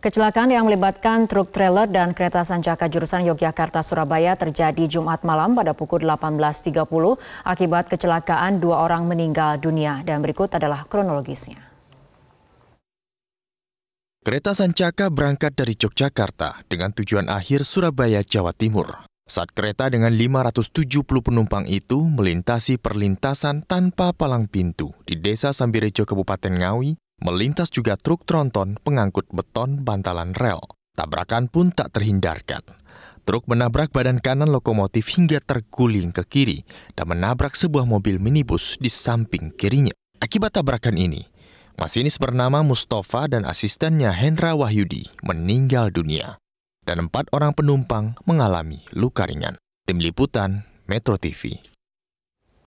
Kecelakaan yang melibatkan truk trailer dan kereta Sanjaka jurusan Yogyakarta-Surabaya terjadi Jumat malam pada pukul 18.30 akibat kecelakaan dua orang meninggal dunia dan berikut adalah kronologisnya. Kereta Sanjaka berangkat dari Yogyakarta dengan tujuan akhir Surabaya, Jawa Timur. Saat kereta dengan 570 penumpang itu melintasi perlintasan tanpa palang pintu di Desa Sambirejo, Kabupaten Ngawi, Melintas juga truk tronton pengangkut beton bantalan rel. Tabrakan pun tak terhindarkan. Truk menabrak badan kanan lokomotif hingga terguling ke kiri dan menabrak sebuah mobil minibus di samping kirinya. Akibat tabrakan ini, masinis bernama Mustafa dan asistennya Hendra Wahyudi meninggal dunia dan empat orang penumpang mengalami luka ringan. Tim Liputan, Metro TV.